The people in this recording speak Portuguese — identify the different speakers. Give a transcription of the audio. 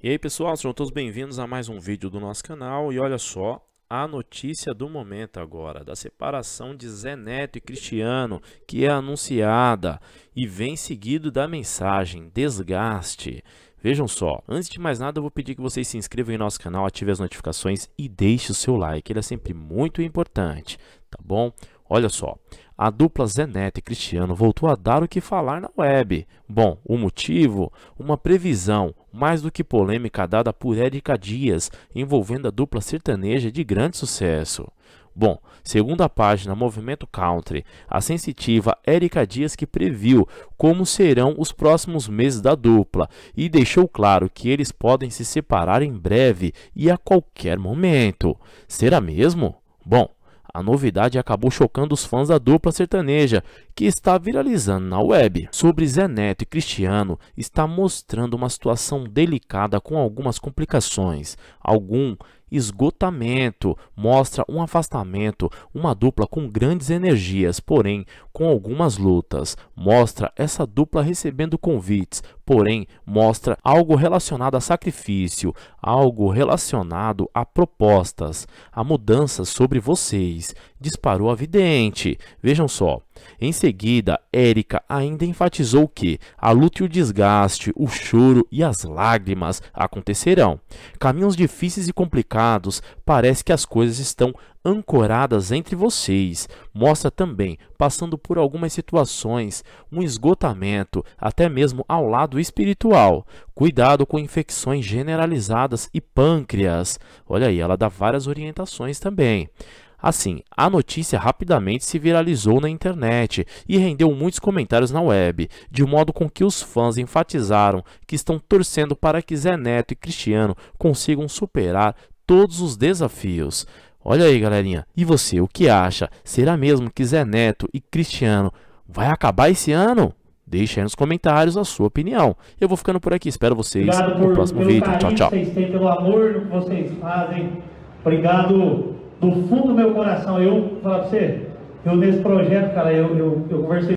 Speaker 1: E aí pessoal, sejam todos bem-vindos a mais um vídeo do nosso canal e olha só a notícia do momento agora, da separação de Zé Neto e Cristiano, que é anunciada e vem seguido da mensagem desgaste. Vejam só, antes de mais nada eu vou pedir que vocês se inscrevam em nosso canal, ativem as notificações e deixe o seu like, ele é sempre muito importante, tá bom? Olha só, a dupla Zenete e Cristiano voltou a dar o que falar na web. Bom, o motivo? Uma previsão, mais do que polêmica dada por Érica Dias, envolvendo a dupla sertaneja de grande sucesso. Bom, segundo a página Movimento Country, a sensitiva Érica Dias que previu como serão os próximos meses da dupla e deixou claro que eles podem se separar em breve e a qualquer momento. Será mesmo? Bom, a novidade acabou chocando os fãs da dupla sertaneja, que está viralizando na web. Sobre Zé Neto e Cristiano, está mostrando uma situação delicada com algumas complicações. Algum esgotamento, mostra um afastamento, uma dupla com grandes energias, porém com algumas lutas. Mostra essa dupla recebendo convites, porém mostra algo relacionado a sacrifício, algo relacionado a propostas, a mudanças sobre vocês. Disparou a vidente. Vejam só, em seguida, Érica ainda enfatizou que a luta e o desgaste, o choro e as lágrimas acontecerão. Caminhos difíceis e complicados, parece que as coisas estão ancoradas entre vocês. Mostra também, passando por algumas situações, um esgotamento, até mesmo ao lado espiritual. Cuidado com infecções generalizadas e pâncreas. Olha aí, ela dá várias orientações também. Assim, a notícia rapidamente se viralizou na internet e rendeu muitos comentários na web, de modo com que os fãs enfatizaram que estão torcendo para que Zé Neto e Cristiano consigam superar todos os desafios. Olha aí, galerinha. E você, o que acha? Será mesmo que Zé Neto e Cristiano vai acabar esse ano? Deixe aí nos comentários a sua opinião. Eu vou ficando por aqui. Espero vocês no próximo vídeo. Tchau, tchau. Vocês pelo amor que vocês fazem. Obrigado do fundo do meu coração, eu falar pra você, eu nesse projeto, cara, eu, eu, eu conversei